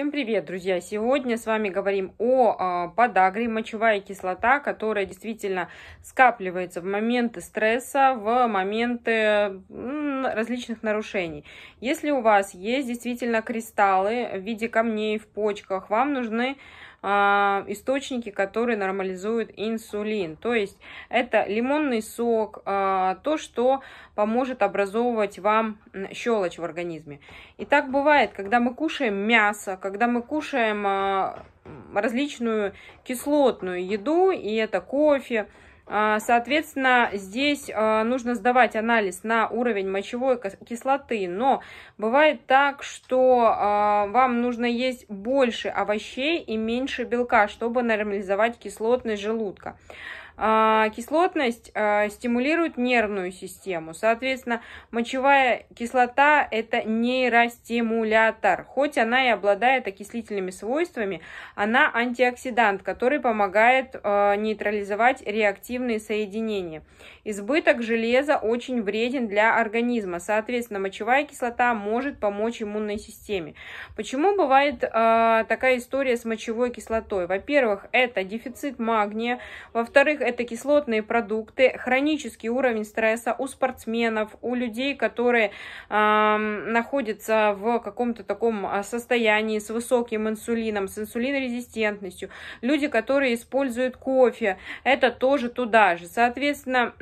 Всем привет, друзья! Сегодня с вами говорим о а, подагре, мочевая кислота, которая действительно скапливается в моменты стресса, в моменты различных нарушений. Если у вас есть действительно кристаллы в виде камней в почках, вам нужны а, источники, которые нормализуют инсулин. То есть это лимонный сок, а, то, что поможет образовывать вам щелочь в организме. И так бывает, когда мы кушаем мясо, когда мы кушаем а, различную кислотную еду, и это кофе, а, соответственно, здесь а, нужно сдавать анализ на уровень мочевой кислоты, но бывает так, что а, вам нужно есть больше овощей и меньше белка, чтобы нормализовать кислотность желудка. А, кислотность а, стимулирует нервную систему. Соответственно, мочевая кислота – это нейростимулятор. Хоть она и обладает окислительными свойствами, она антиоксидант, который помогает а, нейтрализовать реактивные соединения. Избыток железа очень вреден для организма. Соответственно, мочевая кислота может помочь иммунной системе. Почему бывает такая история с мочевой кислотой? Во-первых, это дефицит магния. Во-вторых, это кислотные продукты, хронический уровень стресса у спортсменов, у людей, которые э, находятся в каком-то таком а, состоянии с высоким инсулином, с инсулинорезистентностью, люди, которые используют кофе, это тоже туда же. Соответственно,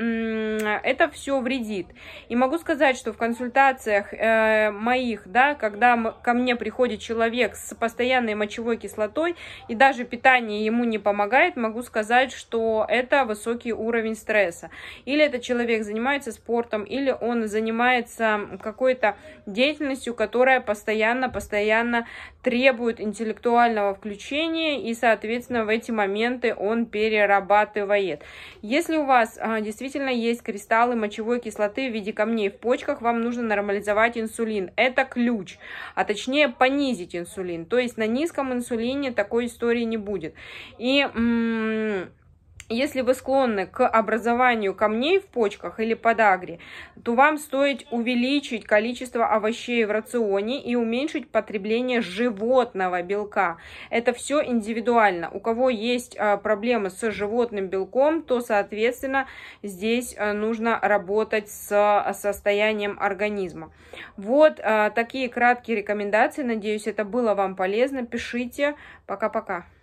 это все вредит. И могу сказать, что в консультациях э, моих, да, когда ко мне приходит человек с постоянной мочевой кислотой, и даже питание ему не помогает, могу сказать, что это это высокий уровень стресса. Или этот человек занимается спортом, или он занимается какой-то деятельностью, которая постоянно-постоянно требует интеллектуального включения, и, соответственно, в эти моменты он перерабатывает. Если у вас а, действительно есть кристаллы мочевой кислоты в виде камней в почках, вам нужно нормализовать инсулин. Это ключ, а точнее понизить инсулин. То есть на низком инсулине такой истории не будет. И... М- если вы склонны к образованию камней в почках или подагре, то вам стоит увеличить количество овощей в рационе и уменьшить потребление животного белка. Это все индивидуально. У кого есть а, проблемы с животным белком, то, соответственно, здесь а, нужно работать с а, состоянием организма. Вот такие краткие рекомендации. Надеюсь, это было вам полезно. Пишите. Пока-пока.